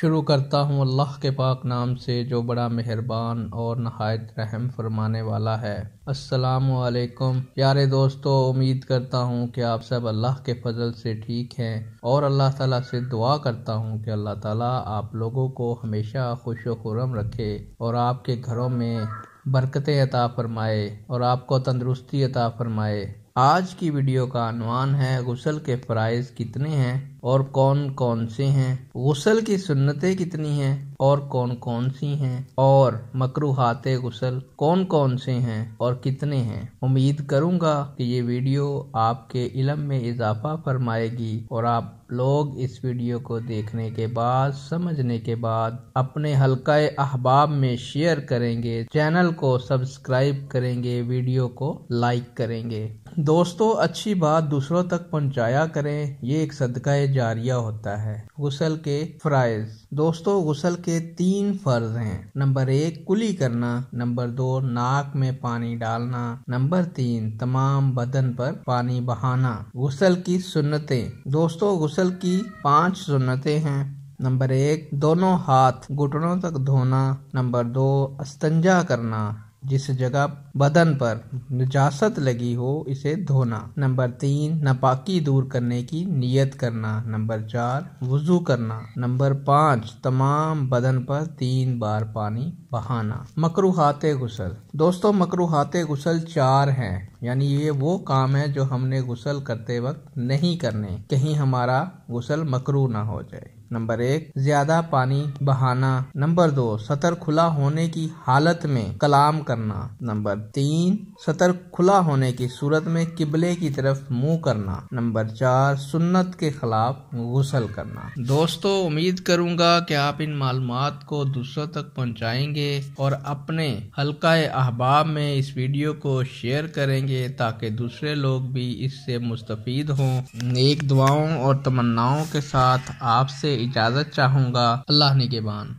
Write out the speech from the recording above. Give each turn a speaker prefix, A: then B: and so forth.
A: शुरू करता हूँ अल्लाह के पाक नाम से जो बड़ा मेहरबान और नहायत रहम फरमाने वाला है वालेकुम प्यारे दोस्तों उम्मीद करता हूँ कि आप सब अल्लाह के फजल से ठीक हैं और अल्लाह ताला से दुआ करता हूँ कि अल्लाह ताला आप लोगों को हमेशा खुश खुरम रखे और आपके घरों में बरकतें अता फरमाए और आपको तंदरुस्ती अता फरमाए आज की वीडियो का अनवान है गुसल के फ़रज़ कितने हैं और कौन कौन से हैं गुसल की सुन्नतें कितनी हैं और कौन कौन सी हैं और मकरूहत गुसल कौन कौन से हैं और कितने हैं उम्मीद करूंगा कि ये वीडियो आपके इलम में इजाफा फरमाएगी और आप लोग इस वीडियो को देखने के बाद समझने के बाद अपने हल्का अहबाब में शेयर करेंगे चैनल को सब्सक्राइब करेंगे वीडियो को लाइक करेंगे दोस्तों अच्छी बात दूसरों तक पहुंचाया करें ये एक सदका जारिया होता है गुसल के फ्राइज दोस्तों गुसल के तीन फ़र्ज हैं नंबर एक कुली करना नंबर दो नाक में पानी डालना नंबर तीन तमाम बदन पर पानी बहाना गुसल की सुन्नतें दोस्तों गुसल की पांच सुन्नतें हैं नंबर एक दोनों हाथ घुटनों तक धोना नंबर दो अस्तंजा करना जिस जगह बदन पर निजासत लगी हो इसे धोना नंबर तीन नपाकी दूर करने की नियत करना नंबर चार वजू करना नंबर पाँच तमाम बदन पर तीन बार पानी बहाना मकरूहत गुसल दोस्तों मकरूहत गुसल चार हैं यानी ये वो काम है जो हमने गुसल करते वक्त नहीं करने कहीं हमारा गुसल मकरू ना हो जाए नंबर एक ज्यादा पानी बहाना नंबर दो सतर खुला होने की हालत में कलाम करना नंबर तीन सतर खुला होने की सूरत में किबले की तरफ मुंह करना नंबर चार सुन्नत के खिलाफ गुसल करना दोस्तों उम्मीद करूंगा कि आप इन मालूम को दूसरों तक पहुंचाएंगे और अपने हल्का अहबाब में इस वीडियो को शेयर करेंगे ताकि दूसरे लोग भी इससे मुस्तफ़ हों एक दुआओं और तमन्नाओं के साथ आपसे इजाज़त चाहूंगा अल्लाह ने के बान